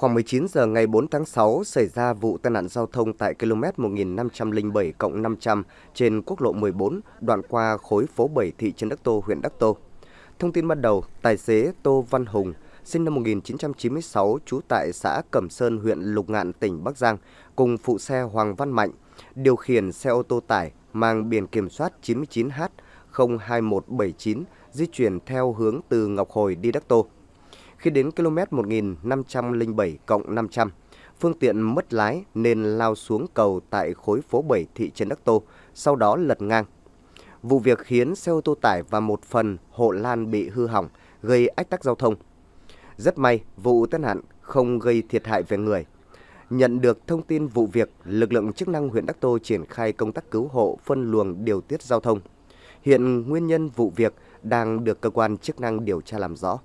Khoảng 19 giờ ngày 4 tháng 6 xảy ra vụ tai nạn giao thông tại km 1507 500 trên quốc lộ 14 đoạn qua khối phố 7 thị trấn Đắc Tô, huyện Đắc Tô. Thông tin ban đầu, tài xế Tô Văn Hùng, sinh năm 1996, trú tại xã Cẩm Sơn, huyện Lục Ngạn, tỉnh Bắc Giang, cùng phụ xe Hoàng Văn Mạnh, điều khiển xe ô tô tải mang biển kiểm soát 99H 02179 di chuyển theo hướng từ Ngọc Hồi đi Đắc Tô. Khi đến km 1507 cộng 500, phương tiện mất lái nên lao xuống cầu tại khối phố 7 thị trấn Đắc Tô, sau đó lật ngang. Vụ việc khiến xe ô tô tải và một phần hộ lan bị hư hỏng, gây ách tắc giao thông. Rất may, vụ tai nạn không gây thiệt hại về người. Nhận được thông tin vụ việc, lực lượng chức năng huyện Đắc Tô triển khai công tác cứu hộ, phân luồng, điều tiết giao thông. Hiện nguyên nhân vụ việc đang được cơ quan chức năng điều tra làm rõ.